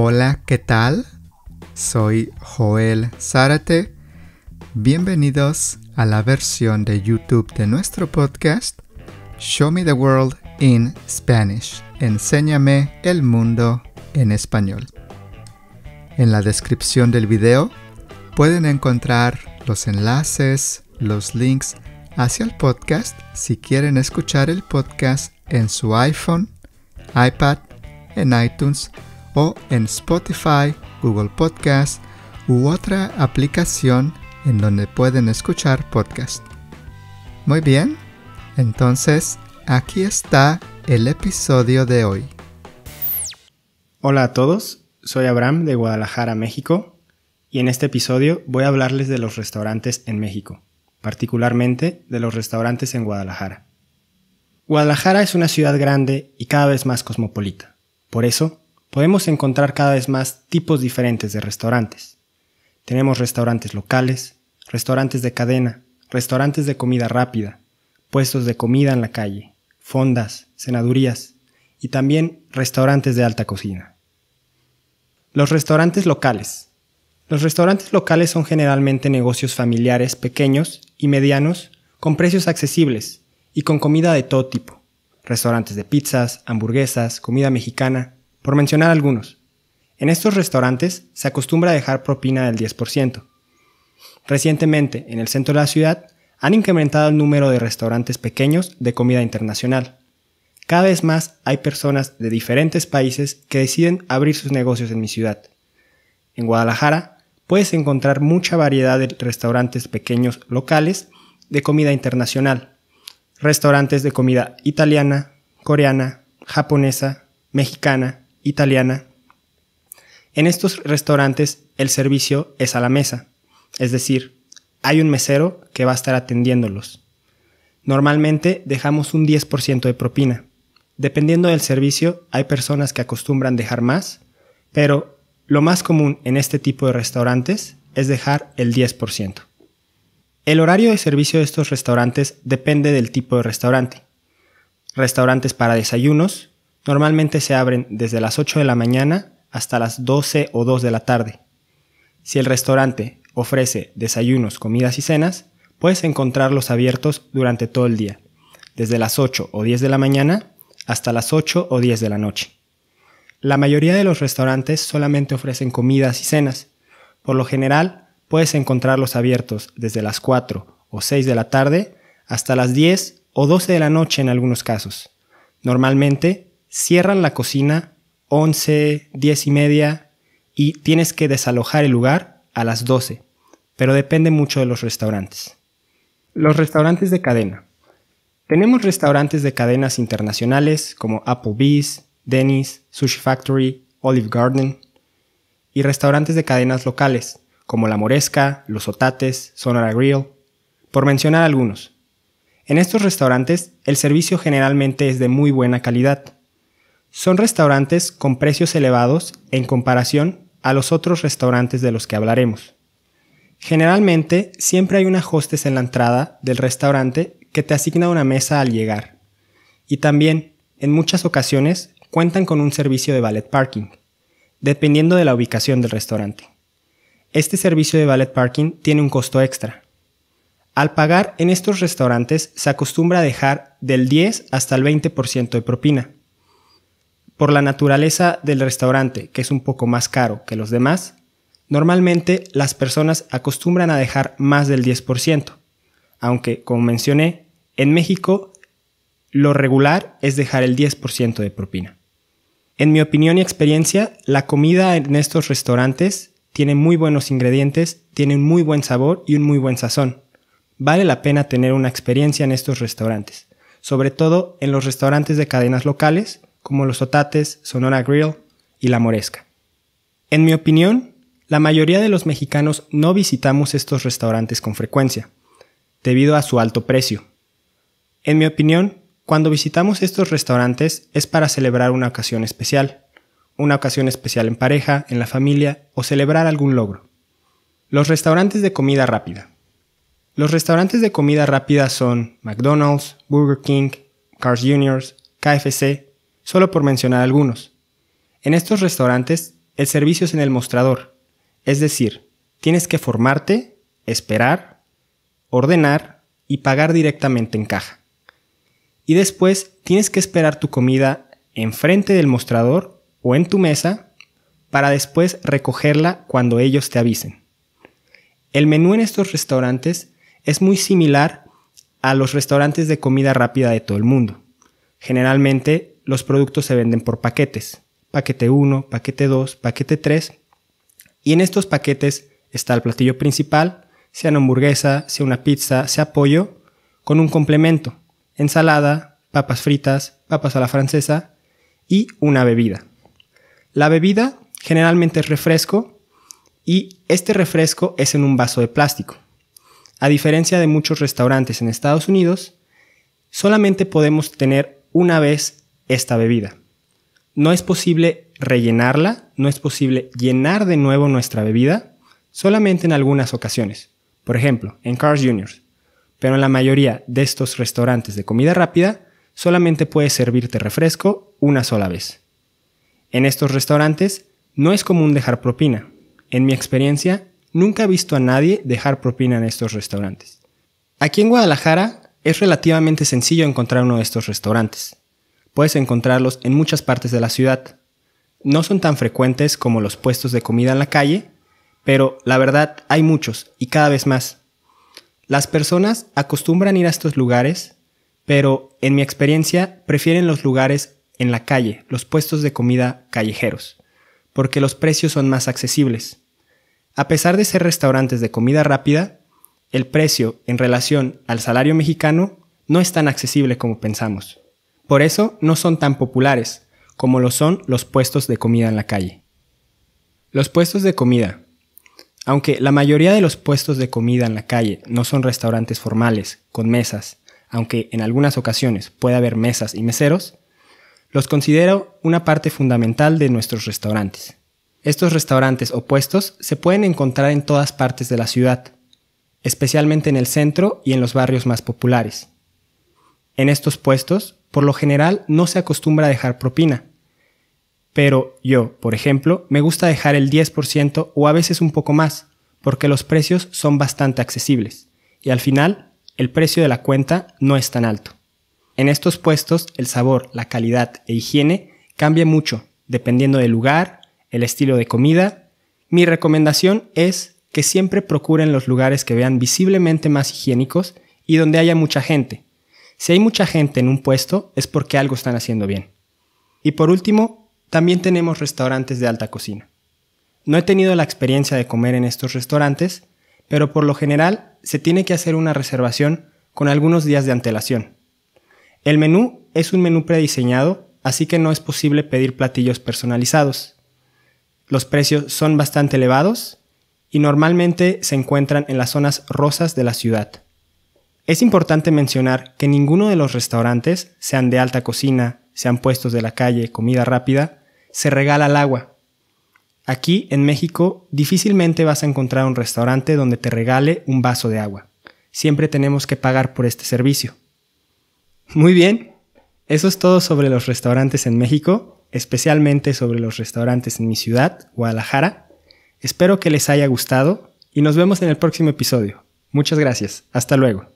Hola, ¿qué tal? Soy Joel Zárate. Bienvenidos a la versión de YouTube de nuestro podcast Show Me the World in Spanish. Enséñame el mundo en español. En la descripción del video pueden encontrar los enlaces, los links hacia el podcast si quieren escuchar el podcast en su iPhone, iPad, en iTunes en Spotify, Google Podcast u otra aplicación en donde pueden escuchar podcast. Muy bien, entonces aquí está el episodio de hoy. Hola a todos, soy Abraham de Guadalajara, México, y en este episodio voy a hablarles de los restaurantes en México, particularmente de los restaurantes en Guadalajara. Guadalajara es una ciudad grande y cada vez más cosmopolita. Por eso, podemos encontrar cada vez más tipos diferentes de restaurantes. Tenemos restaurantes locales, restaurantes de cadena, restaurantes de comida rápida, puestos de comida en la calle, fondas, cenadurías y también restaurantes de alta cocina. Los restaurantes locales. Los restaurantes locales son generalmente negocios familiares pequeños y medianos con precios accesibles y con comida de todo tipo. Restaurantes de pizzas, hamburguesas, comida mexicana, por mencionar algunos. En estos restaurantes se acostumbra a dejar propina del 10%. Recientemente, en el centro de la ciudad, han incrementado el número de restaurantes pequeños de comida internacional. Cada vez más hay personas de diferentes países que deciden abrir sus negocios en mi ciudad. En Guadalajara puedes encontrar mucha variedad de restaurantes pequeños locales de comida internacional, restaurantes de comida italiana, coreana, japonesa, mexicana, italiana. En estos restaurantes el servicio es a la mesa, es decir, hay un mesero que va a estar atendiéndolos. Normalmente dejamos un 10% de propina. Dependiendo del servicio, hay personas que acostumbran dejar más, pero lo más común en este tipo de restaurantes es dejar el 10%. El horario de servicio de estos restaurantes depende del tipo de restaurante. Restaurantes para desayunos, Normalmente se abren desde las 8 de la mañana hasta las 12 o 2 de la tarde. Si el restaurante ofrece desayunos, comidas y cenas, puedes encontrarlos abiertos durante todo el día, desde las 8 o 10 de la mañana hasta las 8 o 10 de la noche. La mayoría de los restaurantes solamente ofrecen comidas y cenas. Por lo general, puedes encontrarlos abiertos desde las 4 o 6 de la tarde hasta las 10 o 12 de la noche en algunos casos. Normalmente cierran la cocina 11, 10 y media y tienes que desalojar el lugar a las 12, pero depende mucho de los restaurantes. Los restaurantes de cadena. Tenemos restaurantes de cadenas internacionales como Applebee's, Denny's, Sushi Factory, Olive Garden y restaurantes de cadenas locales como La Moresca, Los Otates, Sonora Grill, por mencionar algunos. En estos restaurantes el servicio generalmente es de muy buena calidad son restaurantes con precios elevados en comparación a los otros restaurantes de los que hablaremos. Generalmente siempre hay una hostess en la entrada del restaurante que te asigna una mesa al llegar. Y también, en muchas ocasiones, cuentan con un servicio de valet parking, dependiendo de la ubicación del restaurante. Este servicio de valet parking tiene un costo extra. Al pagar en estos restaurantes se acostumbra a dejar del 10 hasta el 20% de propina, por la naturaleza del restaurante, que es un poco más caro que los demás, normalmente las personas acostumbran a dejar más del 10%, aunque, como mencioné, en México lo regular es dejar el 10% de propina. En mi opinión y experiencia, la comida en estos restaurantes tiene muy buenos ingredientes, tiene un muy buen sabor y un muy buen sazón. Vale la pena tener una experiencia en estos restaurantes, sobre todo en los restaurantes de cadenas locales, como los otates, Sonora Grill y la moresca. En mi opinión, la mayoría de los mexicanos no visitamos estos restaurantes con frecuencia, debido a su alto precio. En mi opinión, cuando visitamos estos restaurantes es para celebrar una ocasión especial, una ocasión especial en pareja, en la familia o celebrar algún logro. Los restaurantes de comida rápida. Los restaurantes de comida rápida son McDonald's, Burger King, Cars Jr., KFC, solo por mencionar algunos. En estos restaurantes, el servicio es en el mostrador, es decir, tienes que formarte, esperar, ordenar y pagar directamente en caja. Y después tienes que esperar tu comida enfrente del mostrador o en tu mesa para después recogerla cuando ellos te avisen. El menú en estos restaurantes es muy similar a los restaurantes de comida rápida de todo el mundo. Generalmente los productos se venden por paquetes. Paquete 1, paquete 2, paquete 3. Y en estos paquetes está el platillo principal, sea una hamburguesa, sea una pizza, sea pollo, con un complemento. Ensalada, papas fritas, papas a la francesa y una bebida. La bebida generalmente es refresco y este refresco es en un vaso de plástico. A diferencia de muchos restaurantes en Estados Unidos, solamente podemos tener una vez esta bebida. No es posible rellenarla, no es posible llenar de nuevo nuestra bebida, solamente en algunas ocasiones. Por ejemplo, en Cars Juniors. Pero en la mayoría de estos restaurantes de comida rápida, solamente puedes servirte refresco una sola vez. En estos restaurantes no es común dejar propina. En mi experiencia, nunca he visto a nadie dejar propina en estos restaurantes. Aquí en Guadalajara es relativamente sencillo encontrar uno de estos restaurantes puedes encontrarlos en muchas partes de la ciudad. No son tan frecuentes como los puestos de comida en la calle, pero la verdad hay muchos y cada vez más. Las personas acostumbran ir a estos lugares, pero en mi experiencia prefieren los lugares en la calle, los puestos de comida callejeros, porque los precios son más accesibles. A pesar de ser restaurantes de comida rápida, el precio en relación al salario mexicano no es tan accesible como pensamos. Por eso no son tan populares como lo son los puestos de comida en la calle. Los puestos de comida. Aunque la mayoría de los puestos de comida en la calle no son restaurantes formales, con mesas, aunque en algunas ocasiones puede haber mesas y meseros, los considero una parte fundamental de nuestros restaurantes. Estos restaurantes o puestos se pueden encontrar en todas partes de la ciudad, especialmente en el centro y en los barrios más populares. En estos puestos por lo general no se acostumbra a dejar propina. Pero yo, por ejemplo, me gusta dejar el 10% o a veces un poco más, porque los precios son bastante accesibles. Y al final, el precio de la cuenta no es tan alto. En estos puestos, el sabor, la calidad e higiene cambia mucho, dependiendo del lugar, el estilo de comida. Mi recomendación es que siempre procuren los lugares que vean visiblemente más higiénicos y donde haya mucha gente, si hay mucha gente en un puesto es porque algo están haciendo bien. Y por último, también tenemos restaurantes de alta cocina. No he tenido la experiencia de comer en estos restaurantes, pero por lo general se tiene que hacer una reservación con algunos días de antelación. El menú es un menú prediseñado, así que no es posible pedir platillos personalizados. Los precios son bastante elevados y normalmente se encuentran en las zonas rosas de la ciudad. Es importante mencionar que ninguno de los restaurantes, sean de alta cocina, sean puestos de la calle, comida rápida, se regala el agua. Aquí, en México, difícilmente vas a encontrar un restaurante donde te regale un vaso de agua. Siempre tenemos que pagar por este servicio. Muy bien, eso es todo sobre los restaurantes en México, especialmente sobre los restaurantes en mi ciudad, Guadalajara. Espero que les haya gustado y nos vemos en el próximo episodio. Muchas gracias, hasta luego.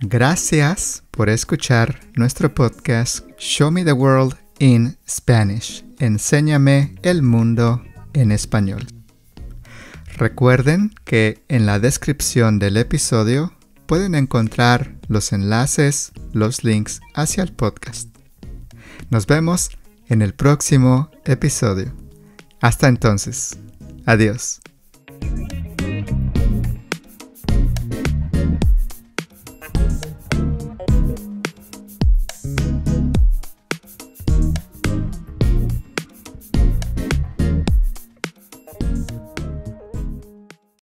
Gracias por escuchar nuestro podcast Show Me the World in Spanish. Enséñame el mundo en español. Recuerden que en la descripción del episodio pueden encontrar los enlaces, los links hacia el podcast. Nos vemos en el próximo episodio. Hasta entonces. Adiós.